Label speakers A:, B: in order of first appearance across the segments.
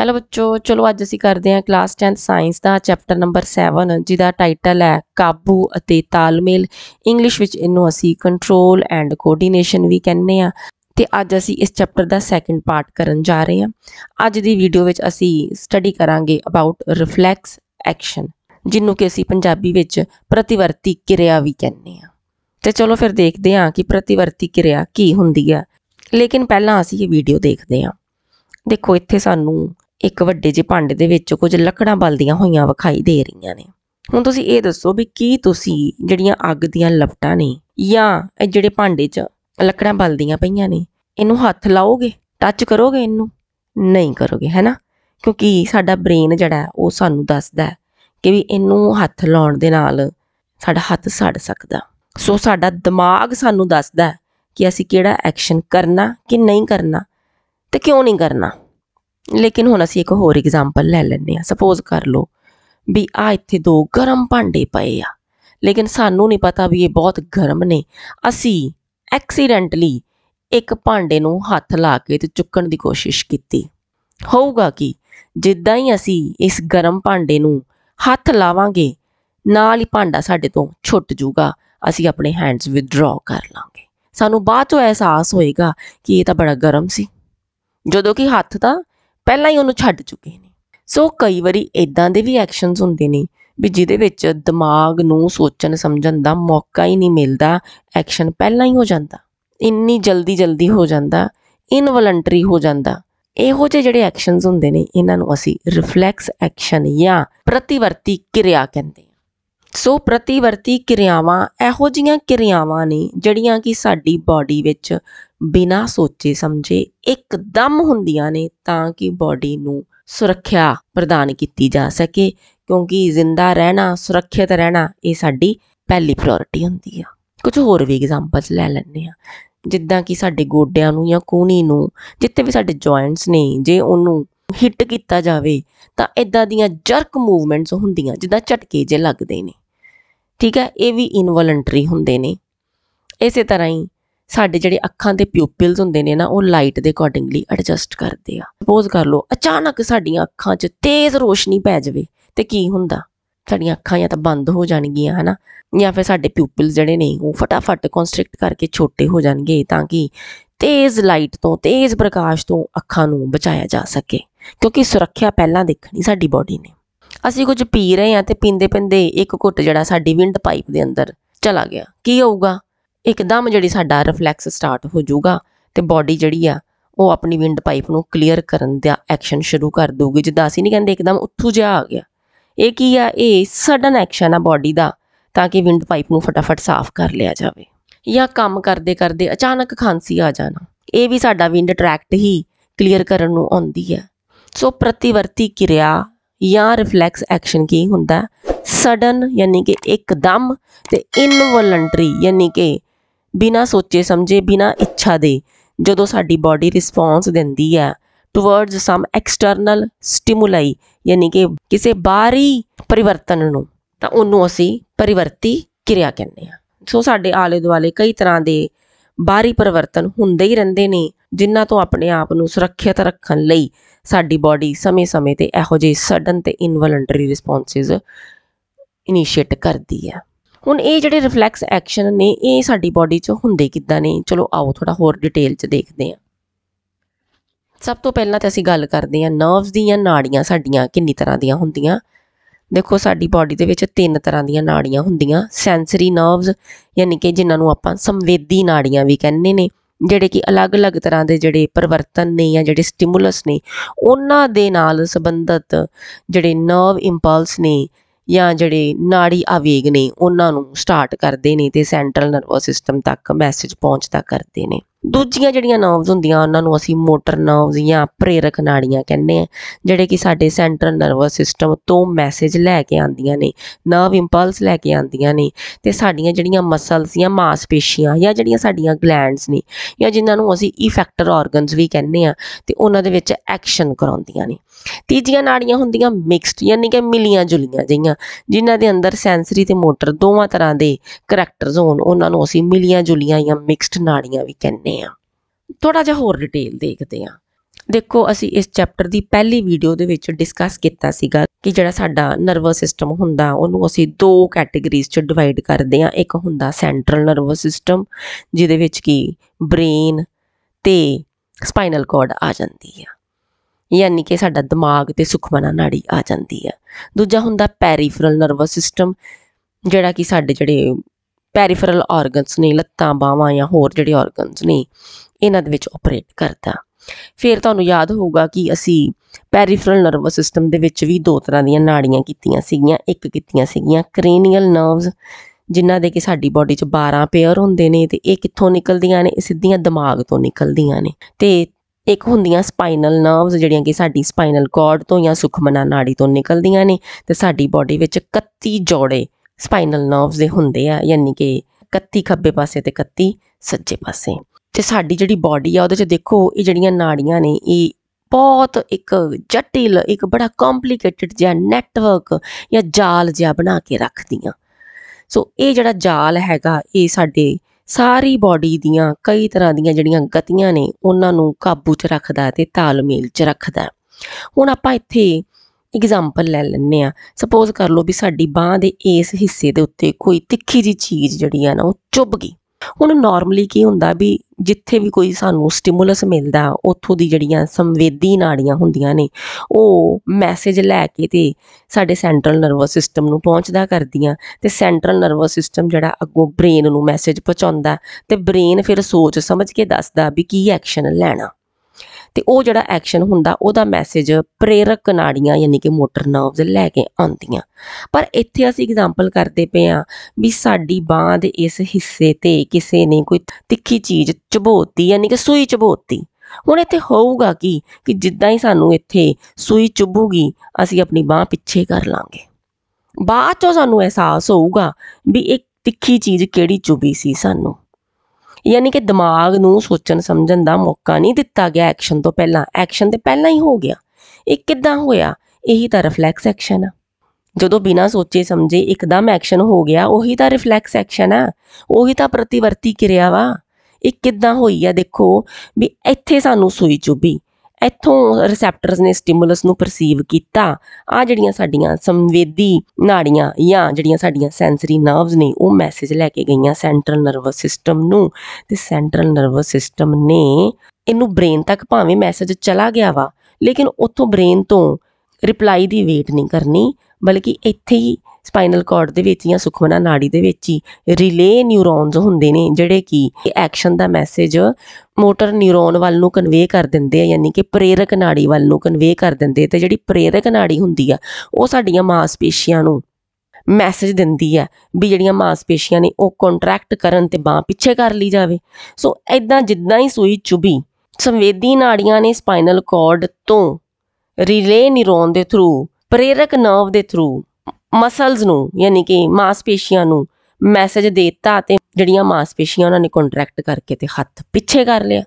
A: hello ਬੱਚੋ ਚਲੋ ਅੱਜ ਅਸੀਂ ਕਰਦੇ ਹਾਂ ਕਲਾਸ 10th ਸਾਇੰਸ ਦਾ ਚੈਪਟਰ ਨੰਬਰ 7 ਜਿਹਦਾ ਟਾਈਟਲ ਹੈ ਕਾਬੂ ਅਤੇ ਤਾਲਮੇਲ ਇੰਗਲਿਸ਼ ਵਿੱਚ ਇਹਨੂੰ ਅਸੀਂ ਕੰਟਰੋਲ ਐਂਡ ਕੋਆਰਡੀਨੇਸ਼ਨ ਵੀ ਕਹਿੰਦੇ ਆ ਤੇ ਅੱਜ ਅਸੀਂ ਇਸ ਚੈਪਟਰ ਦਾ ਸੈਕੰਡ ਪਾਰਟ ਕਰਨ ਜਾ ਰਹੇ ਹਾਂ ਅੱਜ ਦੀ ਵੀਡੀਓ ਵਿੱਚ ਅਸੀਂ ਸਟੱਡੀ ਕਰਾਂਗੇ ਅਬਾਊਟ ਰਿਫਲੈਕਸ ਐਕਸ਼ਨ ਜਿਹਨੂੰ ਕਿ ਅਸੀਂ ਪੰਜਾਬੀ ਵਿੱਚ ਪ੍ਰਤੀਵਰਤੀ ਕਿਰਿਆ ਵੀ ਕਹਿੰਦੇ ਆ ਤੇ ਚਲੋ ਫਿਰ ਦੇਖਦੇ ਹਾਂ ਕਿ ਪ੍ਰਤੀਵਰਤੀ ਕਿਰਿਆ ਕੀ ਹੁੰਦੀ ਹੈ ਲੇਕਿਨ ਪਹਿਲਾਂ ਅਸੀਂ ਇਹ ਵੀਡੀਓ ਦੇਖਦੇ ਹਾਂ ਦੇਖੋ ਇੱਥੇ ਸਾਨੂੰ ਇੱਕ ਵੱਡੇ ਜਿਹੇ ਭਾਂਡੇ ਦੇ ਵਿੱਚ ਕੁਝ ਲੱਕੜਾਂ ਬਲਦੀਆਂ ਹੋਈਆਂ ਵਿਖਾਈ ਦੇ ਰਹੀਆਂ ਨੇ ਹੁਣ ਤੁਸੀਂ ਇਹ ਦੱਸੋ ਵੀ ਕੀ ਤੁਸੀਂ ਜਿਹੜੀਆਂ ਅੱਗ ਦੀਆਂ ਲਪਟਾਂ ਨੇ ਜਾਂ ਇਹ ਜਿਹੜੇ ਭਾਂਡੇ 'ਚ ਲੱਕੜਾਂ ਬਲਦੀਆਂ ਪਈਆਂ ਨੇ ਇਹਨੂੰ ਹੱਥ ਲਾਓਗੇ ਟੱਚ ਕਰੋਗੇ ਇਹਨੂੰ ਨਹੀਂ ਕਰੋਗੇ ਹੈਨਾ ਕਿਉਂਕਿ ਸਾਡਾ ਬ੍ਰੇਨ ਜਿਹੜਾ ਉਹ ਸਾਨੂੰ ਦੱਸਦਾ ਕਿ ਵੀ ਇਹਨੂੰ ਹੱਥ ਲਾਉਣ ਦੇ ਨਾਲ ਸਾਡਾ ਹੱਥ ਸੜ ਸਕਦਾ ਸੋ ਸਾਡਾ ਦਿਮਾਗ ਸਾਨੂੰ ਦੱਸਦਾ ਕਿ ਅਸੀਂ ਕਿਹੜਾ ਐਕਸ਼ਨ ਕਰਨਾ ਕਿ ਨਹੀਂ ਕਰਨਾ ਤੇ ਕਿਉਂ ਨਹੀਂ ਕਰਨਾ ਲੇਕਿਨ ਹੁਣ ਅਸੀਂ ਇੱਕ ਹੋਰ ਐਗਜ਼ਾਮਪਲ ਲੈ ਲੈਂਦੇ ਆ ਸਪੋਜ਼ ਕਰ ਲਓ ਵੀ ਆ ਇੱਥੇ ਦੋ ਗਰਮ ਭਾਂਡੇ ਪਏ ਆ ਲੇਕਿਨ ਸਾਨੂੰ ਨਹੀਂ ਪਤਾ ਵੀ ਇਹ ਬਹੁਤ ਗਰਮ ਨੇ ਅਸੀਂ ਐਕਸੀਡੈਂਟਲੀ ਇੱਕ ਭਾਂਡੇ ਨੂੰ ਹੱਥ ਲਾ ਕੇ ਤੇ ਚੁੱਕਣ ਦੀ ਕੋਸ਼ਿਸ਼ ਕੀਤੀ ਹੋਊਗਾ ਕਿ ਜਿੱਦਾਂ ਹੀ ਅਸੀਂ ਇਸ ਗਰਮ ਭਾਂਡੇ ਨੂੰ ਹੱਥ ਲਾਵਾਂਗੇ ਨਾਲ ਹੀ ਭਾਂਡਾ ਸਾਡੇ ਤੋਂ ਛੁੱਟ ਜਾਊਗਾ ਅਸੀਂ ਆਪਣੇ ਹੈਂਡਸ ਵਿਦਡਰਾ ਕਰ ਲਾਂਗੇ ਸਾਨੂੰ ਬਾਅਦ ਚੋਂ ਅਹਿਸਾਸ ਹੋਏਗਾ ਕਿ ਇਹ ਤਾਂ ਬੜਾ ਗਰਮ ਸੀ ਜਦੋਂ ਕਿ ਹੱਥ ਤਾਂ ਪਹਿਲਾਂ ਹੀ ਉਹਨੂੰ ਛੱਡ ਚੁੱਕੇ ਨੇ ਸੋ ਕਈ ਵਾਰੀ ਇਦਾਂ ਦੇ ਵੀ ਐਕਸ਼ਨਸ ਹੁੰਦੇ ਨੇ ਵੀ ਜਿਹਦੇ ਵਿੱਚ ਦਿਮਾਗ ਨੂੰ ਸੋਚਣ ਸਮਝਣ ਦਾ ਮੌਕਾ ਹੀ ਨਹੀਂ ਮਿਲਦਾ ਐਕਸ਼ਨ ਪਹਿਲਾਂ ਹੀ ਹੋ ਜਾਂਦਾ ਇੰਨੀ ਜਲਦੀ ਜਲਦੀ ਹੋ ਜਾਂਦਾ ਇਨਵੋਲੰਟਰੀ ਹੋ ਜਾਂਦਾ ਇਹੋ ਜਿਹੇ ਜਿਹੜੇ ਐਕਸ਼ਨਸ ਹੁੰਦੇ ਨੇ ਇਹਨਾਂ ਨੂੰ ਅਸੀਂ ਰਿਫਲੈਕਸ ਐਕਸ਼ਨ ਜਾਂ ਪ੍ਰਤੀਵਰਤੀ ਕਿਰਿਆ ਕਹਿੰਦੇ ਆ ਸੋ ਪ੍ਰਤੀਵਰਤੀ ਕਿਰਿਆਵਾਂ ਇਹੋ ਜੀਆਂ ਕਿਰਿਆਵਾਂ ਨੇ ਜਿਹੜੀਆਂ ਕਿ ਸਾਡੀ ਬਾਡੀ ਵਿੱਚ ਬਿਨਾਂ ਸੋਚੇ ਸਮਝੇ ਇੱਕਦਮ ਹੁੰਦੀਆਂ ਨੇ ਤਾਂ ਕਿ ਬਾਡੀ ਨੂੰ ਸੁਰੱਖਿਆ ਪ੍ਰਦਾਨ ਕੀਤੀ ਜਾ ਸਕੇ ਕਿਉਂਕਿ ਜ਼ਿੰਦਾ ਰਹਿਣਾ ਸੁਰੱਖਿਅਤ ਰਹਿਣਾ ਇਹ ਸਾਡੀ ਪਹਿਲੀ ਪ੍ਰਾਇੋਰਟੀ ਹੁੰਦੀ ਆ ਕੁਝ ਹੋਰ ਵੀ ਐਗਜ਼ਾਮਪਲਸ ਲੈ ਲੈਂਦੇ ਆ ਜਿੱਦਾਂ ਕਿ ਸਾਡੇ ਗੋਡਿਆਂ ਨੂੰ ਜਾਂ ਕੂਣੀ ਨੂੰ ਜਿੱਥੇ ਵੀ ਸਾਡੇ ਜੁਆਇੰਟਸ ਨੇ ਜੇ ਉਹਨੂੰ ਹਿੱਟ ਕੀਤਾ ਜਾਵੇ ਤਾਂ ਇਦਾਂ ਦੀਆਂ ਜਰਕ ਮੂਵਮੈਂਟਸ ਹੁੰਦੀਆਂ ਜਿੱਦਾਂ ਝਟਕੇ ਜੇ ਲੱਗਦੇ ਨੇ ਠੀਕ ਹੈ ਇਹ ਵੀ ਇਨਵੋਲੰਟਰੀ ਹੁੰਦੇ ਨੇ ਇਸੇ ਤਰ੍ਹਾਂ ਹੀ ਸਾਡੇ ਜਿਹੜੇ ਅੱਖਾਂ ਦੇ ਪਿਊਪਲਸ ਹੁੰਦੇ ਨੇ ਨਾ ਉਹ ਲਾਈਟ ਦੇ ਅਕੋਰਡਿੰਗਲੀ ਐਡਜਸਟ ਕਰਦੇ ਆ ਸਪੋਜ਼ ਕਰ ਲਓ ਅਚਾਨਕ ਸਾਡੀਆਂ ਅੱਖਾਂ 'ਚ ਤੇਜ਼ ਰੋਸ਼ਨੀ ਪੈ ਜਾਵੇ ਤੇ ਕੀ ਹੁੰਦਾ ਸਾਡੀਆਂ ਅੱਖਾਂ ਜਾਂ ਤਾਂ ਬੰਦ ਹੋ ਜਾਣਗੀਆਂ ਹਨਾ ਜਾਂ ਫਿਰ ਸਾਡੇ ਪਿਊਪਲਸ ਜਿਹੜੇ ਨੇ ਉਹ ਫਟਾਫਟ ਕੰਸਟ੍ਰਿਕਟ ਕਰਕੇ ਛੋਟੇ ਹੋ ਜਾਣਗੇ ਤਾਂ ਕਿ ਤੇਜ਼ ਲਾਈਟ ਤੋਂ ਤੇਜ਼ ਪ੍ਰਕਾਸ਼ ਤੋਂ ਅੱਖਾਂ ਨੂੰ ਬਚਾਇਆ ਜਾ ਸਕੇ ਕਿਉਂਕਿ ਸੁਰੱਖਿਆ ਪਹਿਲਾਂ ਦੇਖਣੀ ਸਾਡੀ ਬਾਡੀ ਨੇ ਅਸੀਂ ਕੁਝ ਪੀ ਰਹੇ ਹਾਂ ਤੇ ਪੀਂਦੇ ਪਿੰਦੇ ਇੱਕ ਘੁੱਟ ਜਿਹੜਾ ਸਾਡੀ ਵਿੰਡ ਪਾਈਪ ਦੇ ਅੰਦਰ ਚਲਾ ਗਿਆ ਕੀ ਹੋਊਗਾ ਇੱਕਦਮ ਜਿਹੜੀ ਸਾਡਾ ਰਿਫਲੈਕਸ ਸਟਾਰਟ ਹੋ ਜਾਊਗਾ ਤੇ ਬਾਡੀ ਜਿਹੜੀ ਆ ਉਹ ਆਪਣੀ ਵਿੰਡ ਪਾਈਪ ਨੂੰ ਕਲੀਅਰ ਕਰਨ ਦਾ ਐਕਸ਼ਨ ਸ਼ੁਰੂ ਕਰ ਦੋਗੇ ਜਿੱਦਾਂ ਅਸੀਂ ਨਹੀਂ ਕਹਿੰਦੇ ਇੱਕਦਮ ਉੱਥੂ ਜਿਹਾ ਆ ਗਿਆ ਇਹ ਕੀ ਆ ਇਹ ਸਡਨ ਐਕਸ਼ਨ ਆ ਬਾਡੀ ਦਾ ਤਾਂ ਕਿ ਵਿੰਡ ਪਾਈਪ ਨੂੰ ਫਟਾਫਟ ਸਾਫ਼ ਕਰ ਲਿਆ ਜਾਵੇ ਜਾਂ ਕੰਮ ਕਰਦੇ ਕਰਦੇ ਅਚਾਨਕ ਖਾਂਸੀ ਆ ਜਾਣਾ ਇਹ ਵੀ ਸਾਡਾ ਵਿੰਡ ਟ੍ਰੈਕਟ ਹੀ ਕਲੀਅਰ ਕਰਨ ਨੂੰ ਆਉਂਦੀ ਹੈ ਸੋ ਪ੍ਰਤੀਵਰਤੀ ਕਿਰਿਆ ਜਾਂ ਰਿਫਲੈਕਸ ਐਕਸ਼ਨ ਕੀ ਹੁੰਦਾ ਸਡਨ ਯਾਨੀ ਕਿ ਇੱਕਦਮ ਤੇ ਇਨਵੋਲੰਟਰੀ ਯਾਨੀ ਕਿ ਬਿਨਾ ਸੋਚੇ ਸਮਝੇ ਬਿਨਾ ਇੱਛਾ ਦੇ ਜਦੋਂ ਸਾਡੀ ਬਾਡੀ ਰਿਸਪੌਂਸ ਦਿੰਦੀ ਹੈ ਟੁਵਰਡਸ ਸਮ ਐਕਸਟਰਨਲ ਸਟਿਮੂਲਾਈ ਯਾਨੀ ਕਿ ਕਿਸੇ ਬਾਹਰੀ ਪਰਿਵਰਤਨ ਨੂੰ ਤਾਂ ਉਹਨੂੰ ਅਸੀਂ ਪਰਿਵਰਤੀ ਕਿਰਿਆ ਕਹਿੰਦੇ ਹਾਂ ਸੋ ਸਾਡੇ ਆਲੇ ਦੁਆਲੇ ਕਈ ਤਰ੍ਹਾਂ ਦੇ ਬਾਹਰੀ ਪਰਿਵਰਤਨ ਹੁੰਦੇ ਹੀ ਰਹਿੰਦੇ ਨੇ ਜਿਨ੍ਹਾਂ ਤੋਂ ਆਪਣੇ ਆਪ ਨੂੰ ਸੁਰੱਖਿਅਤ ਰੱਖਣ ਲਈ ਸਾਡੀ ਬਾਡੀ ਸਮੇਂ-ਸਮੇਂ ਤੇ ਇਹੋ ਜਿਹੇ ਸਡਨ ਤੇ ਇਨਵੋਲੰਟਰੀ ਰਿਸਪੌਂਸਸ ਇਨੀਸ਼ੀਏਟ ਕਰਦੀ ਹੈ ਹੁਣ ਇਹ ਜਿਹੜੇ ਰਿਫਲੈਕਸ ਐਕਸ਼ਨ ਨੇ ਇਹ ਸਾਡੀ ਬਾਡੀ 'ਚ ਹੁੰਦੇ ਕਿੱਦਾਂ ਨੇ ਚਲੋ ਆਓ ਥੋੜਾ ਹੋਰ ਡਿਟੇਲ 'ਚ ਦੇਖਦੇ ਹਾਂ ਸਭ ਤੋਂ ਪਹਿਲਾਂ ਤਾਂ ਅਸੀਂ ਗੱਲ ਕਰਦੇ ਹਾਂ ਨਰਵਸ ਦੀਆਂ ਨਾੜੀਆਂ ਸਾਡੀਆਂ ਕਿੰਨੀ ਤਰ੍ਹਾਂ ਦੀਆਂ ਹੁੰਦੀਆਂ ਦੇਖੋ ਸਾਡੀ ਬਾਡੀ ਦੇ ਵਿੱਚ ਤਿੰਨ ਤਰ੍ਹਾਂ ਦੀਆਂ ਨਾੜੀਆਂ ਹੁੰਦੀਆਂ ਸੈਂਸਰੀ ਨਰਵਸ ਯਾਨੀ ਕਿ ਜਿਨ੍ਹਾਂ ਨੂੰ ਆਪਾਂ ਸੰਵੇਦੀ ਨਾੜੀਆਂ ਵੀ ਕਹਿੰਦੇ ਨੇ ਜਿਹੜੇ ਕਿ ਅਲੱਗ-ਅਲੱਗ ਤਰ੍ਹਾਂ ਦੇ ਜਿਹੜੇ ਪਰਵਰਤਨ ਨੇ ਜਾਂ ਜਿਹੜੇ ਸਟਿਮੂਲਸ ਨੇ ਉਹਨਾਂ ਦੇ ਨਾਲ ਸੰਬੰਧਤ ਜਿਹੜੇ ਨਰਵ ਇੰਪਲਸ ਨੇ ਜਾਂ ਜਿਹੜੇ ਨਾੜੀ ਆਵੇਗ ਨੇ ਉਹਨਾਂ ਨੂੰ ਸਟਾਰਟ ਕਰਦੇ ਨੇ ਤੇ ਸੈਂਟਰਲ ਨਰਵਸ ਸਿਸਟਮ ਤੱਕ ਮੈਸੇਜ ਪਹੁੰਚਦਾ ਕਰਦੇ ਨੇ ਦੂਜੀਆਂ ਜਿਹੜੀਆਂ ਨਰਵਸ ਹੁੰਦੀਆਂ ਉਹਨਾਂ ਨੂੰ ਅਸੀਂ ਮੋਟਰ ਨਰਵਸ ਜਾਂ ਪ੍ਰੇਰਕ ਨਾੜੀਆਂ ਕਹਿੰਦੇ ਆ ਜਿਹੜੇ ਕਿ ਸਾਡੇ ਸੈਂਟਰਲ ਨਰਵਸ ਸਿਸਟਮ ਤੋਂ ਮੈਸੇਜ ਲੈ ਕੇ ਆਉਂਦੀਆਂ ਨੇ ਨਰਵ ਇੰਪਲਸ ਲੈ ਕੇ ਆਉਂਦੀਆਂ ਨੇ ਤੇ ਸਾਡੀਆਂ ਜਿਹੜੀਆਂ ਮਸਲਸ ਜਾਂ ਮਾਸਪੇਸ਼ੀਆਂ ਜਾਂ ਜਿਹੜੀਆਂ ਸਾਡੀਆਂ ਗਲੈਂਡਸ ਨੇ ਜਾਂ ਜਿਨ੍ਹਾਂ ਨੂੰ ਅਸੀਂ ਇਫੈਕਟਰ ਆਰਗਨਸ ਵੀ ਕਹਿੰਦੇ ਆ ਤੇ ਉਹਨਾਂ ਦੇ ਵਿੱਚ ਐਕਸ਼ਨ ਕਰਾਉਂਦੀਆਂ ਨੇ ਤੀਜੀਆਂ ਨਾੜੀਆਂ ਹੁੰਦੀਆਂ ਮਿਕਸਡ ਯਾਨੀ ਕਿ ਮਿਲੀਆਂ ਜੁਲੀਆਂ ਜਿਹੀਆਂ ਜਿਨ੍ਹਾਂ ਦੇ ਅੰਦਰ ਸੈਂਸਰੀ ਤੇ ਮੋਟਰ ਦੋਵਾਂ ਤਰ੍ਹਾਂ ਦੇ ਕੈਰੈਕਟਰਸ ਜ਼ੋਨ ਉਹਨਾਂ ਨੂੰ ਅਸੀਂ ਮਿਲੀਆਂ ਜੁਲੀਆਂ ਜਾਂ ਮਿਕਸਡ ਨਾੜੀਆਂ ਵੀ ਕਹਿੰਦੇ ਸਕਦੇ ਹਾਂ ਥੋੜਾ ਜਿਹਾ ਹੋਰ ਡਿਟੇਲ ਦੇਖਦੇ ਹਾਂ ਦੇਖੋ ਅਸੀਂ ਇਸ ਚੈਪਟਰ ਦੀ ਪਹਿਲੀ ਵੀਡੀਓ ਦੇ ਵਿੱਚ ਡਿਸਕਸ ਕੀਤਾ ਸੀਗਾ ਕਿ ਜਿਹੜਾ ਸਾਡਾ ਨਰਵਸ ਸਿਸਟਮ ਹੁੰਦਾ ਉਹਨੂੰ ਅਸੀਂ ਦੋ ਕੈਟਾਗਰੀਜ਼ 'ਚ ਡਿਵਾਈਡ ਕਰਦੇ ਹਾਂ ਇੱਕ ਹੁੰਦਾ ਸੈਂਟਰਲ ਨਰਵਸ ਸਿਸਟਮ ਜਿਹਦੇ ਵਿੱਚ ਕੀ ਬ੍ਰੇਨ ਤੇ ਸਪਾਈਨਲ ਕਾਰਡ ਆ ਜਾਂਦੀ ਆ ਯਾਨੀ ਕਿ ਸਾਡਾ ਦਿਮਾਗ ਤੇ ਸੁਖਮਨਾ ਨਾੜੀ ਆ ਜਾਂਦੀ ਆ ਦੂਜਾ ਹੁੰਦਾ ਪੈਰੀਫਰਲ ਨਰਵਸ ਸਿਸਟਮ ਜਿਹੜਾ ਕਿ ਸਾਡੇ ਜਿਹੜੇ ਪੈਰੀਫਰਲ ਆਰਗਨਸ ਨੇ ਲੱਤਾਂ ਬਾਹਾਂ ਜਾਂ ਹੋਰ ਜਿਹੜੇ ਆਰਗਨਸ ਨੇ ਇਹਨਾਂ ਦੇ ਵਿੱਚ ਆਪਰੇਟ ਕਰਦਾ ਫਿਰ ਤੁਹਾਨੂੰ ਯਾਦ ਹੋਊਗਾ ਕਿ ਅਸੀਂ ਪੈਰੀਫਰਲ ਨਰਵਸ ਸਿਸਟਮ ਦੇ ਵਿੱਚ ਵੀ ਦੋ ਤਰ੍ਹਾਂ ਦੀਆਂ ਨਾੜੀਆਂ ਕੀਤੀਆਂ ਸੀਗੀਆਂ ਇੱਕ ਕੀਤੀਆਂ ਸੀਗੀਆਂ ਕ੍ਰੇਨੀਅਲ ਨਰਵਸ ਜਿਨ੍ਹਾਂ ਦੇ ਕਿ ਸਾਡੀ ਬਾਡੀ 'ਚ 12 ਪੇਅਰ ਹੁੰਦੇ ਨੇ ਤੇ ਇਹ ਕਿੱਥੋਂ ਨਿਕਲਦੀਆਂ ਨੇ ਇਹ ਸਿੱਧੀਆਂ ਦਿਮਾਗ ਤੋਂ ਨਿਕਲਦੀਆਂ ਨੇ ਤੇ ਇੱਕ ਹੁੰਦੀਆਂ ਸਪਾਈਨਲ ਨਰਵਸ ਜਿਹੜੀਆਂ ਕਿ ਸਾਡੀ ਸਪਾਈਨਲ ਕਾਰਡ ਤੋਂ ਜਾਂ ਸੁਖਮਨਾ ਨਾੜੀ ਤੋਂ ਨਿਕਲਦੀਆਂ ਨੇ ਤੇ ਸਾਡੀ ਬਾਡੀ ਵਿੱਚ 31 ਜੋੜੇ ਸਪਾਈਨਲ ਨਰਵਸ ਦੇ ਹੁੰਦੇ ਆ ਯਾਨੀ ਕਿ 31 ਖੱਬੇ ਪਾਸੇ ਤੇ 31 ਸੱਜੇ ਪਾਸੇ ਤੇ ਸਾਡੀ ਜਿਹੜੀ ਬਾਡੀ ਆ ਉਹਦੇ ਚ ਦੇਖੋ ਇਹ ਜਿਹੜੀਆਂ ਨਾੜੀਆਂ ਨੇ ਇਹ ਬਹੁਤ ਇੱਕ ਜਟਿਲ ਇੱਕ ਬੜਾ ਕੰਪਲਿਕੇਟਿਡ ਜਿਹਾ ਨੈਟਵਰਕ ਜਾਂ ਜਾਲ ਜਿਹਾ ਬਣਾ ਕੇ ਰੱਖਦੀਆਂ ਸੋ ਇਹ ਜਿਹੜਾ ਜਾਲ ਹੈਗਾ ਇਹ ਸਾਡੇ ਸਾਰੀ ਬਾਡੀ ਦੀਆਂ ਕਈ ਤਰ੍ਹਾਂ ਦੀਆਂ ਜਿਹੜੀਆਂ ਗਤੀਆਂ ਨੇ ਉਹਨਾਂ ਨੂੰ ਕਾਬੂ 'ਚ ਰੱਖਦਾ ਤੇ ਤਾਲਮੇਲ 'ਚ ਰੱਖਦਾ ਹੁਣ ਆਪਾਂ ਇੱਥੇ ਐਗਜ਼ਾਮਪਲ ਲੈ ਲੈਂਦੇ ਆ ਸਪੋਜ਼ ਕਰ ਲਓ ਵੀ ਸਾਡੀ ਬਾਹ ਦੇ ਇਸ ਹਿੱਸੇ ਦੇ ਉੱਤੇ ਕੋਈ ਤਿੱਖੀ ਜੀ ਚੀਜ਼ ਜਿਹੜੀ ਆ ਨਾ ਉਹ ਚੁੱਭ ਗਈ ਹੁਣ ਨਾਰਮਲੀ ਕੀ ਹੁੰਦਾ ਵੀ ਜਿੱਥੇ ਵੀ ਕੋਈ ਸਾਨੂੰ ਸਟਿਮੂਲਸ ਮਿਲਦਾ ਉੱਥੋਂ ਦੀ ਜਿਹੜੀਆਂ ਸੰਵੇਦੀ ਨਾੜੀਆਂ ਹੁੰਦੀਆਂ ਨੇ ਉਹ ਮੈਸੇਜ ਲੈ ਕੇ ਤੇ ਸਾਡੇ ਸੈਂਟਰਲ ਨਰਵਸ ਸਿਸਟਮ ਨੂੰ ਪਹੁੰਚਦਾ ਕਰਦੀਆਂ ਤੇ ਸੈਂਟਰਲ ਨਰਵਸ ਸਿਸਟਮ ਜਿਹੜਾ ਅੱਗੋਂ ਬ੍ਰੇਨ ਨੂੰ ਮੈਸੇਜ ਪਹੁੰਚਾਉਂਦਾ ਤੇ ਬ੍ਰੇਨ ਫਿਰ ਸੋਚ ਸਮਝ ਕੇ ਦੱਸਦਾ ਵੀ ਕੀ ਐਕਸ਼ਨ ਲੈਣਾ ਤੇ ਉਹ ਜਿਹੜਾ ਐਕਸ਼ਨ ਹੁੰਦਾ ਉਹਦਾ ਮੈਸੇਜ ਪ੍ਰੇਰਕ ਨਾੜੀਆਂ ਯਾਨੀ ਕਿ ਮੋਟਰ ਨਰਵਸ ਲੈ ਕੇ ਆਉਂਦੀਆਂ ਪਰ ਇੱਥੇ ਅਸੀਂ ਐਗਜ਼ਾਮਪਲ ਕਰਦੇ ਪਏ ਆ ਵੀ ਸਾਡੀ ਬਾਹ ਦੇ ਇਸ ਹਿੱਸੇ ਤੇ ਕਿਸੇ ਨੇ ਕੋਈ ਤਿੱਖੀ ਚੀਜ਼ ਚਬੋਤੀ ਯਾਨੀ ਕਿ ਸੂਈ ਚਬੋਤੀ ਹੁਣ ਇੱਥੇ ਹੋਊਗਾ ਕੀ ਕਿ ਜਿੱਦਾਂ ਹੀ ਸਾਨੂੰ ਇੱਥੇ ਸੂਈ ਚੁੱਭੂਗੀ ਅਸੀਂ ਆਪਣੀ ਬਾਹ ਪਿੱਛੇ ਕਰ ਲਾਂਗੇ ਬਾਅਦ ਚੋਂ ਸਾਨੂੰ ਅਹਿਸਾਸ ਹੋਊਗਾ ਵੀ ਇੱਕ ਤਿੱਖੀ ਚੀਜ਼ ਕਿਹੜੀ ਚੁਭੀ ਸੀ ਸਾਨੂੰ ਯਾਨੀ ਕਿ ਦਿਮਾਗ ਨੂੰ ਸੋਚਣ ਸਮਝਣ ਦਾ ਮੌਕਾ ਨਹੀਂ ਦਿੱਤਾ ਗਿਆ ਐਕਸ਼ਨ ਤੋਂ ਪਹਿਲਾਂ ਐਕਸ਼ਨ ਤੇ ਪਹਿਲਾਂ ਹੀ ਹੋ ਗਿਆ ਇਹ ਕਿੱਦਾਂ ਹੋਇਆ ਇਹੀ ਤਾਂ ਰਿਫਲੈਕਸ ਐਕਸ਼ਨ ਆ ਜਦੋਂ ਬਿਨਾਂ ਸੋਚੇ ਸਮਝੇ ਇੱਕਦਮ ਐਕਸ਼ਨ ਹੋ ਗਿਆ ਉਹੀ ਤਾਂ ਰਿਫਲੈਕਸ ਐਕਸ਼ਨ ਆ ਉਹੀ ਤਾਂ ਪ੍ਰਤੀਵਰਤੀ ਕਿਰਿਆ ਵਾ ਇਹ ਕਿੱਦਾਂ ਹੋਈ ਆ ਦੇਖੋ ਵੀ ਇੱਥੇ ਸਾਨੂੰ ਸੂਈ ਚੁੱਭੀ ਇੱਥੋਂ ਰਿਸੈਪਟਰਸ ਨੇ ਸਟਿਮੂਲਸ ਨੂੰ ਪਰਸੀਵ ਕੀਤਾ ਆ ਜਿਹੜੀਆਂ ਸਾਡੀਆਂ ਸੰਵੇਦੀ ਨਾੜੀਆਂ ਜਾਂ ਜਿਹੜੀਆਂ ਸਾਡੀਆਂ ਸੈਂਸਰੀ ਨਰਵਸ ਨੇ ਉਹ ਮੈਸੇਜ ਲੈ ਕੇ ਗਈਆਂ ਸੈਂਟਰਲ ਨਰਵਸ ਸਿਸਟਮ ਨੂੰ ਤੇ ਸੈਂਟਰਲ ਨਰਵਸ ਸਿਸਟਮ ਨੇ ਇਹਨੂੰ ਬ੍ਰੇਨ ਤੱਕ ਭਾਵੇਂ ਮੈਸੇਜ ਚਲਾ ਗਿਆ ਵਾ ਲੇਕਿਨ ਉੱਥੋਂ ਬ੍ਰੇਨ ਤੋਂ ਰਿਪਲਾਈ ਦੀ ਵੇਟ ਨਹੀਂ ਕਰਨੀ ਬਲਕਿ ਇੱਥੇ ਹੀ ਸਪਾਈਨਲ ਕਾਰਡ ਦੇ ਵਿੱਚ ਜਾਂ ਸੁਖਮਨਾ ਨਾੜੀ ਦੇ ਵਿੱਚ ਹੀ ਰਿਲੇ ਨਿਊਰੋਨਸ ਹੁੰਦੇ ਨੇ ਜਿਹੜੇ ਕਿ ਐਕਸ਼ਨ ਦਾ ਮੈਸੇਜ ਮੋਟਰ ਨਿਊਰੋਨ ਵੱਲ ਨੂੰ ਕਨਵੇ ਕਰ ਦਿੰਦੇ ਆ ਯਾਨੀ ਕਿ ਪ੍ਰੇਰਕ ਨਾੜੀ ਵੱਲ ਨੂੰ ਕਨਵੇ ਕਰ ਦਿੰਦੇ ਤੇ ਜਿਹੜੀ ਪ੍ਰੇਰਕ ਨਾੜੀ ਹੁੰਦੀ ਆ ਉਹ ਸਾਡੀਆਂ ਮਾਸਪੇਸ਼ੀਆਂ ਨੂੰ ਮੈਸੇਜ ਦਿੰਦੀ ਆ ਵੀ ਜਿਹੜੀਆਂ ਮਾਸਪੇਸ਼ੀਆਂ ਨੇ ਉਹ ਕੰਟਰੈਕਟ ਕਰਨ ਤੇ ਬਾਹ ਪਿੱਛੇ ਕਰ ਲਈ ਜਾਵੇ ਸੋ ਐਦਾਂ ਜਿੱਦਾਂ ਹੀ ਸੂਈ ਚੁਬੀ ਸੰਵੇਦੀ ਨਾੜੀਆਂ ਨੇ ਸਪਾਈਨਲ ਕਾਰਡ ਤੋਂ ਰਿਲੇ ਨਿਊਰੋਨ ਦੇ ਥਰੂ ਪ੍ਰੇਰਕ ਨਰਵ ਦੇ ਥਰੂ ਮਸਲਸ ਨੂੰ ਯਾਨੀ ਕਿ ਮਾਸਪੇਸ਼ੀਆਂ ਨੂੰ ਮੈਸੇਜ ਦਿੱਤਾ ਤੇ ਜਿਹੜੀਆਂ ਮਾਸਪੇਸ਼ੀਆਂ ਉਹਨਾਂ ਨੇ ਕੰਟਰੈਕਟ ਕਰਕੇ ਤੇ ਹੱਥ ਪਿੱਛੇ ਕਰ ਲਿਆ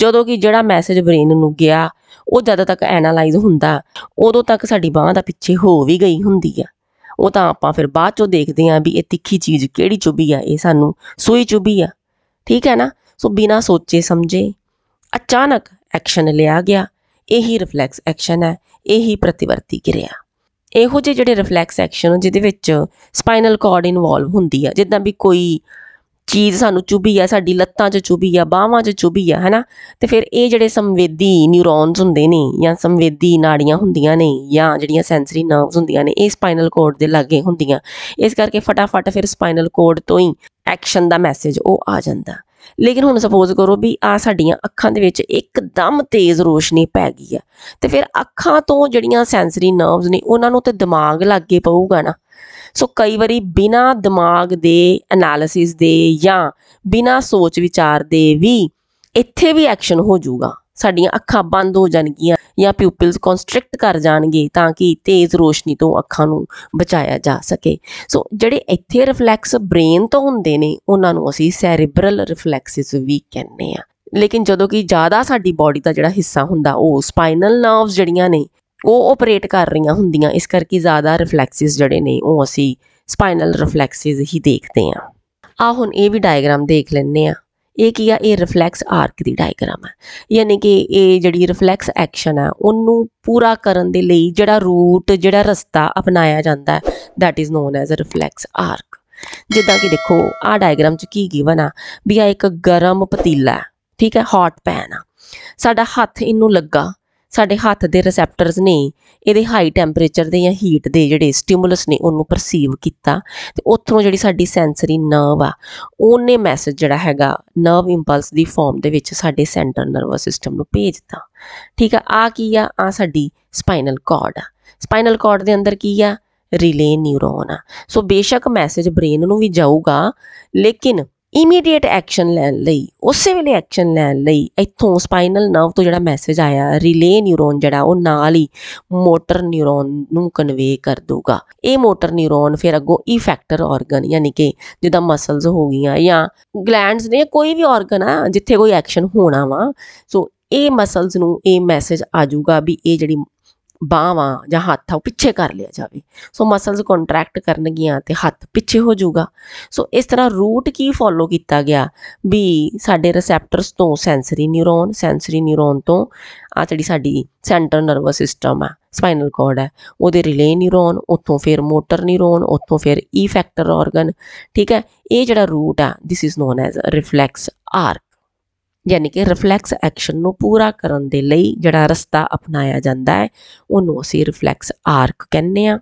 A: ਜਦੋਂ ਕਿ ਜਿਹੜਾ ਮੈਸੇਜ ਬ੍ਰੇਨ ਨੂੰ ਗਿਆ ਉਹ ਜਿਆਦਾ ਤੱਕ ਐਨਾਲਾਈਜ਼ ਹੁੰਦਾ ਉਦੋਂ ਤੱਕ ਸਾਡੀ ਬਾਹ ਦਾ ਪਿੱਛੇ ਹੋ ਵੀ ਗਈ ਹੁੰਦੀ ਆ ਉਹ ਤਾਂ ਆਪਾਂ ਫਿਰ ਬਾਅਦ ਚੋਂ ਦੇਖਦੇ ਆਂ ਵੀ ਇਹ ਤਿੱਖੀ ਚੀਜ਼ ਕਿਹੜੀ ਚੁਬੀ ਆ ਇਹ ਸਾਨੂੰ ਸੂਈ ਚੁਬੀ ਆ ਠੀਕ ਹੈ ਨਾ ਸੋ ਬਿਨਾ ਸੋਚੇ ਸਮਝੇ ਅਚਾਨਕ ਐਕਸ਼ਨ ਲਿਆ ਗਿਆ ਇਹੀ ਰਿਫਲੈਕਸ ਐਕਸ਼ਨ ਹੈ ਇਹੀ ਪ੍ਰਤੀਵਰਤੀ ਕਿਰਿਆ ਇਹੋ ਜਿਹੇ ਜਿਹੜੇ ਰਿਫਲੈਕਸ ਐਕਸ਼ਨ ਜਿਹਦੇ ਵਿੱਚ ਸਪਾਈਨਲ ਕਾਰਡ ਇਨਵੋਲਵ ਹੁੰਦੀ ਆ ਜਿੱਦਾਂ ਵੀ ਕੋਈ ਚੀਜ਼ ਸਾਨੂੰ ਚੁਭੀ ਆ ਸਾਡੀ ਲੱਤਾਂ 'ਚ ਚੁਭੀ ਆ ਬਾਹਾਂ 'ਚ ਚੁਭੀ ਆ ਹੈਨਾ ਤੇ ਫਿਰ ਇਹ ਜਿਹੜੇ ਸੰਵੇਦੀ ਨਿਊਰੋਨਸ ਹੁੰਦੇ ਨੇ ਜਾਂ ਸੰਵੇਦੀ ਨਾੜੀਆਂ ਹੁੰਦੀਆਂ ਨੇ ਜਾਂ ਜਿਹੜੀਆਂ ਸੈਂਸਰੀ ਨਰਵਸ ਹੁੰਦੀਆਂ ਨੇ ਇਹ ਸਪਾਈਨਲ ਕੋਰਡ ਦੇ ਲਾਗੇ ਹੁੰਦੀਆਂ ਇਸ ਕਰਕੇ ਫਟਾਫਟ ਫਿਰ ਸਪਾਈਨਲ ਕੋਰਡ ਤੋਂ ਹੀ ਐਕਸ਼ਨ ਦਾ ਮੈਸੇਜ ਉਹ ਆ ਜਾਂਦਾ ਲੇਕਿਨ ਹੁਣ ਸਪੋਜ਼ ਕਰੋ ਵੀ ਆ ਸਾਡੀਆਂ ਅੱਖਾਂ ਦੇ ਵਿੱਚ ਇੱਕਦਮ ਤੇਜ਼ ਰੋਸ਼ਨੀ ਪੈ ਗਈ ਆ ਤੇ ਫਿਰ ਅੱਖਾਂ ਤੋਂ ਜਿਹੜੀਆਂ ਸੈਂਸਰੀ ਨਰਵਸ ਨੇ ਉਹਨਾਂ ਨੂੰ ਤੇ ਦਿਮਾਗ ਲੱਗੇ ਪਊਗਾ ਨਾ ਸੋ ਕਈ ਵਾਰੀ ਬਿਨਾ ਦਿਮਾਗ ਦੇ ਐਨਾਲਿਸਿਸ ਦੇ ਜਾਂ ਬਿਨਾ ਸੋਚ ਵਿਚਾਰ ਦੇ ਵੀ ਇੱਥੇ ਵੀ ਐਕਸ਼ਨ ਹੋ ਜਾਊਗਾ ਸਾਡੀਆਂ ਅੱਖਾਂ ਬੰਦ ਹੋ ਜਾਣਗੀਆਂ ਜਾਂ ਪਿਪਲਸ ਕੰਸਟ੍ਰਿਕਟ ਕਰ ਜਾਣਗੇ ਤਾਂ ਕਿ ਤੇਜ਼ ਰੋਸ਼ਨੀ ਤੋਂ ਅੱਖਾਂ ਨੂੰ ਬਚਾਇਆ ਜਾ ਸਕੇ ਸੋ ਜਿਹੜੇ ਇੱਥੇ ਰਿਫਲੈਕਸ ਬ੍ਰੇਨ ਤੋਂ ਹੁੰਦੇ ਨੇ ਉਹਨਾਂ ਨੂੰ ਅਸੀਂ ਸੈਰੀਬਰਲ ਰਿਫਲੈਕਸਿਸ ਵੀ ਕਹਿੰਦੇ ਆ ਲੇਕਿਨ ਜਦੋਂ ਕਿ ਜ਼ਿਆਦਾ ਸਾਡੀ ਬਾਡੀ ਦਾ ਜਿਹੜਾ ਹਿੱਸਾ ਹੁੰਦਾ ਉਹ ਸਪਾਈਨਲ ਨਰਵਸ ਜਿਹੜੀਆਂ ਨੇ ਉਹ ਆਪਰੇਟ ਕਰ ਰਹੀਆਂ ਹੁੰਦੀਆਂ ਇਸ ਕਰਕੇ ਜ਼ਿਆਦਾ ਰਿਫਲੈਕਸਿਸ ਜਿਹੜੇ ਨੇ ਉਹ ਅਸੀਂ ਸਪਾਈਨਲ ਰਿਫਲੈਕਸਿਸ ਹੀ ਦੇਖਦੇ ਆ ਆ ਹੁਣ ਇਹ ਵੀ ਡਾਇਗਰਾਮ ਦੇਖ ਲੈਣੇ ਆ ਇਹ ਕੀ ਆ ਇਹ ਰਿਫਲੈਕਸ ਆਰਕ ਦੀ ਡਾਇਗਰਾਮ ਹੈ ਯਾਨੀ ਕਿ ਇਹ ਜਿਹੜੀ ਰਿਫਲੈਕਸ ਐਕਸ਼ਨ ਹੈ ਉਹਨੂੰ ਪੂਰਾ ਕਰਨ ਦੇ ਲਈ ਜਿਹੜਾ ਰੂਟ ਜਿਹੜਾ ਰਸਤਾ ਅਪਣਾਇਆ ਜਾਂਦਾ ਹੈ that is known as a reflex arc ਜਿੱਦਾਂ ਕਿ ਦੇਖੋ ਆ ਡਾਇਗਰਾਮ ਚ ਕੀ ਗਿਵਨ ਆ ਵੀ ਆ ਇੱਕ ਗਰਮ ਪਤੀਲਾ ਠੀਕ ਹੈ ਹੌਟ ਪੈਨ ਆ ਸਾਡਾ ਹੱਥ ਇਹਨੂੰ ਲੱਗਾ ਸਾਡੇ ਹੱਥ ਦੇ ਰਿਸੈਪਟਰਸ ਨੇ ਇਹਦੇ ਹਾਈ ਟੈਂਪਰੇਚਰ ਦੇ ਜਾਂ ਹੀਟ ਦੇ ਜਿਹੜੇ ਸਟਿਮੂਲਸ ਨੇ ਉਹਨੂੰ ਪਰਸੀਵ ਕੀਤਾ ਤੇ ਉੱਥੋਂ ਜਿਹੜੀ ਸਾਡੀ ਸੈਂਸਰੀ ਨਰਵ ਆ ਉਹਨੇ ਮੈਸੇਜ ਜਿਹੜਾ ਹੈਗਾ ਨਰਵ ਇੰਪਲਸ ਦੀ ਫਾਰਮ ਦੇ ਵਿੱਚ ਸਾਡੇ ਸੈਂਟਰ ਨਰਵਸ ਸਿਸਟਮ ਨੂੰ ਭੇਜਦਾ ਠੀਕ ਆ ਆ ਕੀ ਆ ਆ ਸਾਡੀ ਸਪਾਈਨਲ ਕਾਰਡ ਆ ਸਪਾਈਨਲ ਕਾਰਡ ਦੇ ਅੰਦਰ ਕੀ ਆ ਰਿਲੇ ਨਿਊਰੋਨ ਆ ਸੋ ਬੇਸ਼ੱਕ ਮੈਸੇਜ ਬ੍ਰੇਨ ਨੂੰ ਵੀ ਜਾਊਗਾ ਲੇਕਿਨ ਇਮੀਡੀਏਟ ਐਕਸ਼ਨ ਲੈਣ ਲਈ ਉਸੇ ਵੇਲੇ ਐਕਸ਼ਨ ਲੈਣ ਲਈ ਇੱਥੋਂ ਸਪਾਈਨਲ ਨਰਵ ਤੋਂ ਜਿਹੜਾ ਮੈਸੇਜ ਆਇਆ ਰਿਲੇ ਨਿਊਰੋਨ ਜਿਹੜਾ ਉਹ ਨਾਲ ਹੀ ਮੋਟਰ ਨਿਊਰੋਨ ਨੂੰ ਕਨਵੇ ਕਰ ਦੂਗਾ ਇਹ ਮੋਟਰ ਨਿਊਰੋਨ ਫਿਰ ਅੱਗੋਂ ਇਫੈਕਟਰ ਆਰਗਨ ਯਾਨੀ ਕਿ ਜਿਹਦਾ ਮਸਲਸ ਹੋ ਗਈਆਂ ਜਾਂ ਗਲੈਂਡਸ ਨੇ ਕੋਈ ਵੀ ਆਰਗਨ ਆ ਜਿੱਥੇ ਕੋਈ ਐਕਸ਼ਨ ਹੋਣਾ ਵਾ ਸੋ ਇਹ ਮਸਲਸ ਨੂੰ ਇਹ ਮੈਸੇਜ ਆ ਜਾਊਗਾ ਵੀ ਇਹ ਜਿਹੜੀ ਬਾਹਾਂ ਜਾਂ ਹੱਥ ਆ ਉਹ ਪਿੱਛੇ ਕਰ ਲਿਆ ਜਾਵੇ ਸੋ ਮਸਲਸ ਕੰਟਰੈਕਟ ਕਰਨਗੀਆਂ ਤੇ ਹੱਥ ਪਿੱਛੇ ਹੋ ਜਾਊਗਾ ਸੋ ਇਸ ਤਰ੍ਹਾਂ ਰੂਟ ਕੀ ਫੋਲੋ ਕੀਤਾ ਗਿਆ ਵੀ ਸਾਡੇ ਰਿਸੈਪਟਰਸ ਤੋਂ ਸੈਂਸਰੀ ਨਿਊਰੋਨ ਸੈਂਸਰੀ ਨਿਊਰੋਨ ਤੋਂ ਆ ਜਿਹੜੀ ਸਾਡੀ ਸੈਂਟਰ ਨਰਵਸ ਸਿਸਟਮ ਆ ਸਪਾਈਨਲ ਕਾਰਡ ਹੈ ਉਹਦੇ ਰਿਲੇ ਨਿਊਰੋਨ ਉੱਥੋਂ ਫਿਰ ਮੋਟਰ ਨਿਊਰੋਨ ਉੱਥੋਂ ਫਿਰ ਈਫੈਕਟਰ e ਆਰਗਨ ਠੀਕ ਹੈ ਇਹ ਜਿਹੜਾ ਰੂਟ ਆ this is known as reflex arc ਯਾਨੀ ਕਿ ਰਿਫਲੈਕਸ ਐਕਸ਼ਨ ਨੂੰ ਪੂਰਾ ਕਰਨ ਦੇ ਲਈ ਜਿਹੜਾ ਰਸਤਾ ਅਪਣਾਇਆ ਜਾਂਦਾ ਹੈ ਉਹਨੂੰ ਅਸੀਂ ਰਿਫਲੈਕਸ ਆਰਕ ਕਹਿੰਦੇ ਆ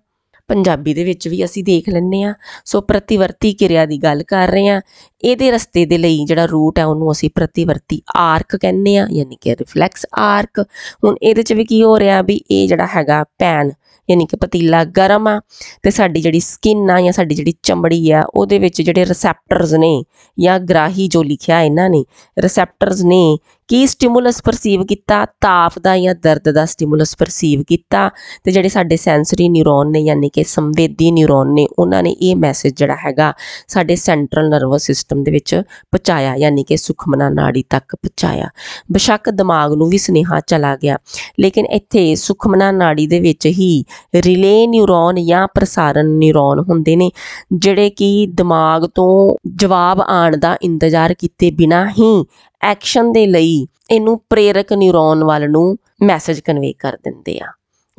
A: ਪੰਜਾਬੀ ਦੇ ਵਿੱਚ ਵੀ ਅਸੀਂ ਦੇਖ ਲੈਂਦੇ ਆ ਸੋ ਪ੍ਰਤੀਵਰਤੀ ਕਿਰਿਆ ਦੀ ਗੱਲ ਕਰ ਰਹੇ ਆ ਇਹਦੇ ਰਸਤੇ ਦੇ ਲਈ ਜਿਹੜਾ ਰੂਟ ਹੈ ਉਹਨੂੰ ਅਸੀਂ ਪ੍ਰਤੀਵਰਤੀ ਆਰਕ ਕਹਿੰਦੇ ਆ ਯਾਨੀ ਕਿ ਰਿਫਲੈਕਸ ਆਰਕ ਹੁਣ ਇਹਦੇ ਚ ਵੀ ਕੀ ਹੋ ਰਿਹਾ ਵੀ ਇਹ ਜਿਹੜਾ ਹੈਗਾ ਪੈਨ ਯਾਨੀ ਕਿ ਪਤੀਲਾ ਗਰਮ ਆ ਤੇ ਸਾਡੀ ਜਿਹੜੀ ਸਕਿਨ ਆ ਜਾਂ ਸਾਡੀ ਜਿਹੜੀ ਚਮੜੀ ਆ ਉਹਦੇ ਵਿੱਚ ਜਿਹੜੇ ਰਿਸੈਪਟਰਸ ਨੇ ਜਾਂ ਗ੍ਰਾਹੀ ਜੋ ਲਿਖਿਆ ਇਹਨਾਂ ਨੇ ਰਿਸੈਪਟਰਸ ਨੇ ਕੀ ਸਟਿਮੂਲਸ ਪਰਸੀਵ ਕੀਤਾ ਤਾਪ ਦਾ ਜਾਂ ਦਰਦ ਦਾ ਸਟਿਮੂਲਸ ਪਰਸੀਵ ਕੀਤਾ ਤੇ ਜਿਹੜੇ ਸਾਡੇ ਸੈਂਸਰੀ ਨਿਊਰੋਨ ਨੇ ਯਾਨੀ ਕਿ ਸੰਵੇਦੀ ਨਿਊਰੋਨ ਨੇ ਉਹਨਾਂ ਨੇ ਇਹ ਮੈਸੇਜ ਜਿਹੜਾ ਹੈਗਾ ਸਾਡੇ ਸੈਂਟਰਲ ਨਰਵਸ ਸਿਸਟਮ ਦੇ ਵਿੱਚ ਪਹੁੰਚਾਇਆ ਯਾਨੀ ਕਿ ਸੁਖਮਨਾ ਨਾੜੀ ਤੱਕ ਪਹੁੰਚਾਇਆ ਬਸ਼ੱਕ ਦਿਮਾਗ ਨੂੰ ਵੀ ਸੁਨੇਹਾ ਚਲਾ ਗਿਆ ਲੇਕਿਨ ਇੱਥੇ ਸੁਖਮਨਾ ਨਾੜੀ ਦੇ ਵਿੱਚ ਹੀ ਰਿਲੇ ਨਿਊਰੋਨ ਜਾਂ ਪ੍ਰਸਾਰਣ ਨਿਊਰੋਨ ਹੁੰਦੇ ਨੇ ਜਿਹੜੇ ਕਿ ਦਿਮਾਗ ਤੋਂ ਜਵਾਬ ਆਉਣ ਦਾ ਇੰਤਜ਼ਾਰ ਕੀਤੇ ਬਿਨਾ ਹੀ ਐਕਸ਼ਨ ਦੇ ਲਈ ਇਹਨੂੰ ਪ੍ਰੇਰਕ ਨਿਊਰੋਨ ਵੱਲ ਨੂੰ ਮੈਸੇਜ ਕਨਵੇ ਕਰ ਦਿੰਦੇ ਆ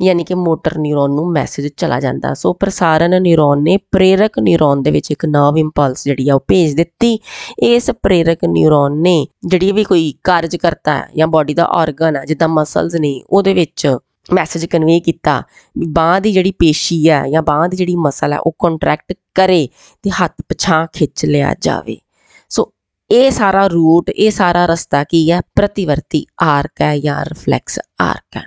A: ਯਾਨੀ ਕਿ ਮੋਟਰ ਨਿਊਰੋਨ ਨੂੰ ਮੈਸੇਜ ਚਲਾ ਜਾਂਦਾ ਸੋ ਪ੍ਰਸਾਰਣ ਨਿਊਰੋਨ ਨੇ ਪ੍ਰੇਰਕ ਨਿਊਰੋਨ ਦੇ ਵਿੱਚ ਇੱਕ ਨਰਵ ਇੰਪਲਸ ਜਿਹੜੀ ਆ ਉਹ ਭੇਜ ਦਿੱਤੀ ਇਸ ਪ੍ਰੇਰਕ ਨਿਊਰੋਨ ਨੇ ਜਿਹੜੀ ਵੀ ਕੋਈ ਕਾਰਜ ਕਰਤਾ ਹੈ ਜਾਂ ਬਾਡੀ ਦਾ ਆਰਗਨ ਹੈ ਜਿੱਦਾਂ ਮਸਲਸ ਨੇ ਉਹਦੇ ਵਿੱਚ ਮੈਸੇਜ ਕਨਵੇ ਕੀਤਾ ਬਾਹ ਦੀ ਜਿਹੜੀ ਪੇਸ਼ੀ ਹੈ ਜਾਂ ਬਾਹ ਦੀ ਜਿਹੜੀ ਮਸਲ ਹੈ ਉਹ ਕੰਟਰੈਕਟ ਕਰੇ ਤੇ ਹੱਥ ਪਛਾਂ ਖਿੱਚ ਲਿਆ ਜਾਵੇ ਇਹ ਸਾਰਾ ਰੂਟ ਇਹ ਸਾਰਾ ਰਸਤਾ ਕੀ ਹੈ ਪ੍ਰਤੀਵਰਤੀ ਆਰਕ ਹੈ ਜਾਂ ਰਿਫਲੈਕਸ ਆਰਕ ਹੈ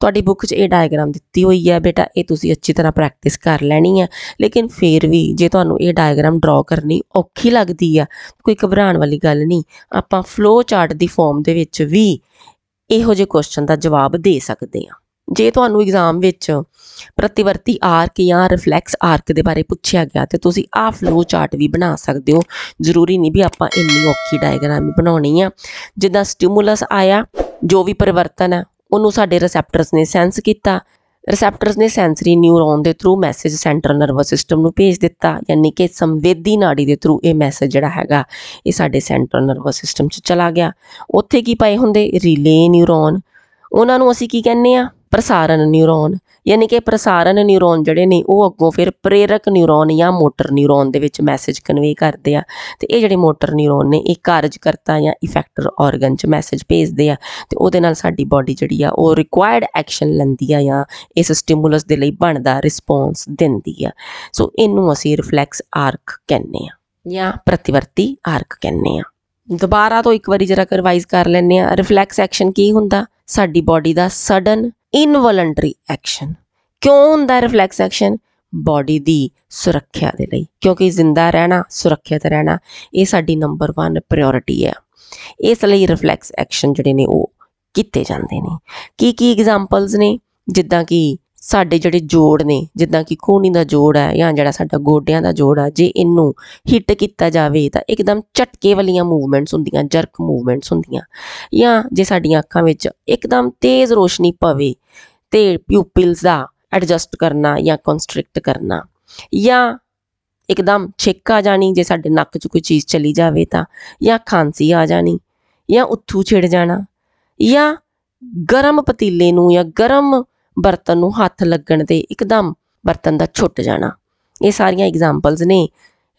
A: ਤੁਹਾਡੀ ਬੁੱਕ 'ਚ ਇਹ ਡਾਇਗਰਾਮ ਦਿੱਤੀ ਹੋਈ ਹੈ ਬੇਟਾ ਇਹ ਤੁਸੀਂ ਅੱਛੀ ਤਰ੍ਹਾਂ ਪ੍ਰੈਕਟਿਸ ਕਰ ਲੈਣੀ ਹੈ ਲੇਕਿਨ ਫੇਰ ਵੀ ਜੇ ਤੁਹਾਨੂੰ ਇਹ ਡਾਇਗਰਾਮ ਡਰਾ ਕਰਨੀ ਔਖੀ ਲੱਗਦੀ ਆ ਕੋਈ ਘਬਰਾਣ ਵਾਲੀ ਗੱਲ ਨਹੀਂ ਆਪਾਂ ਫਲੋ ਚਾਰਟ ਦੀ ਫਾਰਮ ਦੇ ਵਿੱਚ ਵੀ ਇਹੋ ਜਿਹੇ ਕੁਐਸਚਨ ਦਾ ਜਵਾਬ ਦੇ ਸਕਦੇ ਹਾਂ ਜੇ ਤੁਹਾਨੂੰ ਐਗਜ਼ਾਮ ਵਿੱਚ ਪ੍ਰਤੀਵਰਤੀ ਆਰਕ ਜਾਂ ਰਿਫਲੈਕਸ ਆਰਕ ਦੇ ਬਾਰੇ ਪੁੱਛਿਆ ਗਿਆ ਤੇ ਤੁਸੀਂ ਆ ਫਲੋ ਚਾਰਟ ਵੀ ਬਣਾ ਸਕਦੇ ਹੋ ਜ਼ਰੂਰੀ ਨਹੀਂ ਵੀ ਆਪਾਂ ਇੰਨੀ ਔਖੀ ਡਾਇਗਰਾਮ ਹੀ ਬਣਾਉਣੀ ਆ ਜਿੱਦਾਂ ਸਟਿਮੂਲਸ ਆਇਆ ਜੋ ਵੀ ਪਰਿਵਰਤਨ ਹੈ ਉਹਨੂੰ ਸਾਡੇ ਰਿਸੈਪਟਰਸ ਨੇ ਸੈਂਸ ਕੀਤਾ ਰਿਸੈਪਟਰਸ ਨੇ ਸੈਂਸਰੀ ਨਿਊਰੋਨ ਦੇ through message centre nervous system ਨੂੰ ਭੇਜ ਦਿੱਤਾ ਯਾਨੀ ਕਿ ਸੰਵੇਦੀ ਨਾੜੀ ਦੇ ਥਰੂ ਇਹ ਮੈਸੇਜ ਜਿਹੜਾ ਹੈਗਾ ਇਹ ਸਾਡੇ ਸੈਂਟਰ ਨਰਵਸ ਸਿਸਟਮ 'ਚ ਚਲਾ ਗਿਆ ਉੱਥੇ ਕੀ ਪਏ ਹੁੰਦੇ ਰੀਲੇ ਨਿਊਰੋਨ ਉਹਨਾਂ ਨੂੰ ਅਸੀਂ ਕੀ ਕਹਿੰਦੇ ਆ ਪ੍ਰਸਾਰਨ ਨਿਊਰੋਨ ਯਾਨੀ ਕਿ ਪ੍ਰਸਾਰਨ ਨਿਊਰੋਨ ਜਿਹੜੇ ਨੇ ਉਹ ਅੱਗੋਂ ਫਿਰ ਪ੍ਰੇਰਕ ਨਿਊਰੋਨ ਜਾਂ ਮੋਟਰ ਨਿਊਰੋਨ ਦੇ ਵਿੱਚ ਮੈਸੇਜ ਕਨਵੇ ਕਰਦੇ ਆ ਤੇ ਇਹ ਜਿਹੜੇ ਮੋਟਰ ਨਿਊਰੋਨ ਨੇ ਇਹ ਕਾਰਜਕਰਤਾ ਜਾਂ ਇਫੈਕਟਰ ਆਰਗਨ 'ਚ ਮੈਸੇਜ ਭੇਜਦੇ ਆ ਤੇ ਉਹਦੇ ਨਾਲ ਸਾਡੀ ਬਾਡੀ ਜਿਹੜੀ ਆ ਉਹ ਰਿਕੁਆਇਰਡ ਐਕਸ਼ਨ ਲੈਂਦੀ ਆ ਜਾਂ ਇਸ ਸਟਿਮੂਲਸ ਦੇ ਲਈ ਬਣਦਾ ਰਿਸਪੌਂਸ ਦਿੰਦੀ ਆ ਸੋ ਇਹਨੂੰ ਅਸੀਂ ਰਿਫਲੈਕਸ ਆਰਕ ਕਹਿੰਦੇ ਆ ਜਾਂ ਪ੍ਰਤੀਵਰਤੀ ਆਰਕ ਕਹਿੰਦੇ ਆ ਦੁਬਾਰਾ ਤੋਂ ਇੱਕ ਵਾਰੀ ਜਰਾ ਰਿਵਾਈਜ਼ ਕਰ ਲੈਂਦੇ ਆ ਰਿਫਲੈਕਸ ਐਕਸ਼ਨ ਕੀ ਹੁੰਦਾ ਸਾਡੀ ਬਾਡੀ ਦਾ ਸਡਨ ਇਨਵੋਲੰਟਰੀ ਐਕਸ਼ਨ ਕਿਉਂ ਹੁੰਦਾ ਰਿਫਲੈਕਸ ਐਕਸ਼ਨ ਬਾਡੀ ਦੀ ਸੁਰੱਖਿਆ ਦੇ ਲਈ ਕਿਉਂਕਿ ਜ਼ਿੰਦਾ ਰਹਿਣਾ ਸੁਰੱਖਿਅਤ ਰਹਿਣਾ ਇਹ ਸਾਡੀ ਨੰਬਰ 1 ਪ੍ਰਾਇੋਰਟੀ ਹੈ ਇਸ ਲਈ ਰਿਫਲੈਕਸ ਐਕਸ਼ਨ ਜਿਹੜੇ ਨੇ ਉਹ ਕੀਤੇ ਜਾਂਦੇ ਨੇ ਕੀ ਕੀ ਐਗਜ਼ਾਮਪਲਸ ਨੇ ਜਿੱਦਾਂ ਕਿ ਸਾਡੇ ਜਿਹੜੇ ਜੋੜ ਨੇ ਜਿੱਦਾਂ ਕਿ ਕੋਹਣੀ ਦਾ ਜੋੜ ਹੈ ਜਾਂ ਜਿਹੜਾ ਸਾਡਾ ਗੋਡਿਆਂ ਦਾ ਜੋੜ ਹੈ ਜੇ ਇਹਨੂੰ ਹਿੱਟ ਕੀਤਾ ਜਾਵੇ ਤਾਂ ਇੱਕਦਮ ਝਟਕੇ ਵਾਲੀਆਂ ਮੂਵਮੈਂਟਸ ਹੁੰਦੀਆਂ ਜਰਕ ਮੂਵਮੈਂਟਸ ਹੁੰਦੀਆਂ ਜਾਂ ਜੇ ਸਾਡੀਆਂ ਅੱਖਾਂ ਵਿੱਚ ਇੱਕਦਮ ਤੇਜ਼ ਰੋਸ਼ਨੀ ਪਵੇ ਤੇ ਪਿਊਪਲਸ ਦਾ ਐਡਜਸਟ ਕਰਨਾ ਜਾਂ ਕੰਸਟ੍ਰਿਕਟ ਕਰਨਾ ਜਾਂ ਇੱਕਦਮ ਛਿੱਕ ਆ ਜਾਣੀ ਜੇ ਸਾਡੇ ਨੱਕ 'ਚ ਕੋਈ ਚੀਜ਼ ਚਲੀ ਜਾਵੇ ਤਾਂ ਜਾਂ ਖਾਂਸੀ ਆ ਜਾਣੀ ਜਾਂ ਉੱਥੂ ਛਿੜ ਜਾਣਾ ਜਾਂ ਗਰਮ ਪਤੀਲੇ ਨੂੰ ਜਾਂ ਗਰਮ ਬਰਤਨ ਨੂੰ ਹੱਥ ਲੱਗਣ ਤੇ ਇੱਕਦਮ ਬਰਤਨ ਦਾ ਛੁੱਟ ਜਾਣਾ ਇਹ ਸਾਰੀਆਂ ਐਗਜ਼ਾਮਪਲਸ ਨੇ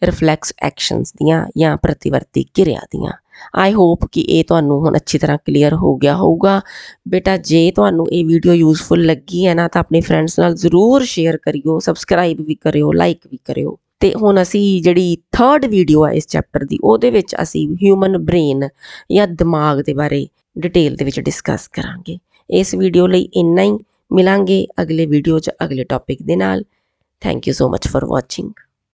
A: ਰਿਫਲੈਕਸ ਐਕਸ਼ਨਸ ਦੀਆਂ ਜਾਂ ਪ੍ਰਤੀਵਰਤੀ ਕਿਰਿਆ ਦੀਆਂ ਆਈ ਹੋਪ ਕਿ ਇਹ ਤੁਹਾਨੂੰ ਹੁਣ ਅੱਛੀ ਤਰ੍ਹਾਂ ਕਲੀਅਰ ਹੋ ਗਿਆ ਹੋਊਗਾ ਬੇਟਾ ਜੇ ਤੁਹਾਨੂੰ ਇਹ ਵੀਡੀਓ ਯੂਸਫੁਲ ਲੱਗੀ ਹੈ ਨਾ ਤਾਂ ਆਪਣੇ ਫਰੈਂਡਸ ਨਾਲ ਜ਼ਰੂਰ ਸ਼ੇਅਰ ਕਰਿਓ ਸਬਸਕ੍ਰਾਈਬ ਵੀ ਕਰਿਓ ਲਾਈਕ ਵੀ ਕਰਿਓ ਤੇ ਹੁਣ ਅਸੀਂ ਜਿਹੜੀ 3rd ਵੀਡੀਓ ਆ ਇਸ ਚੈਪਟਰ ਦੀ ਉਹਦੇ ਵਿੱਚ ਅਸੀਂ ਹਿਊਮਨ ਬ੍ਰੇਨ ਜਾਂ ਦਿਮਾਗ ਦੇ ਬਾਰੇ ਡਿਟੇਲ ਦੇ ਵਿੱਚ ਡਿਸਕਸ ਕਰਾਂਗੇ ਇਸ ਵੀਡੀਓ ਲਈ ਇੰਨਾ ਹੀ ਮਿਲਾਂਗੇ ਅਗਲੇ ਵੀਡੀਓ 'ਚ ਅਗਲੇ ਟੌਪਿਕ ਦੇ ਨਾਲ thank you so much for watching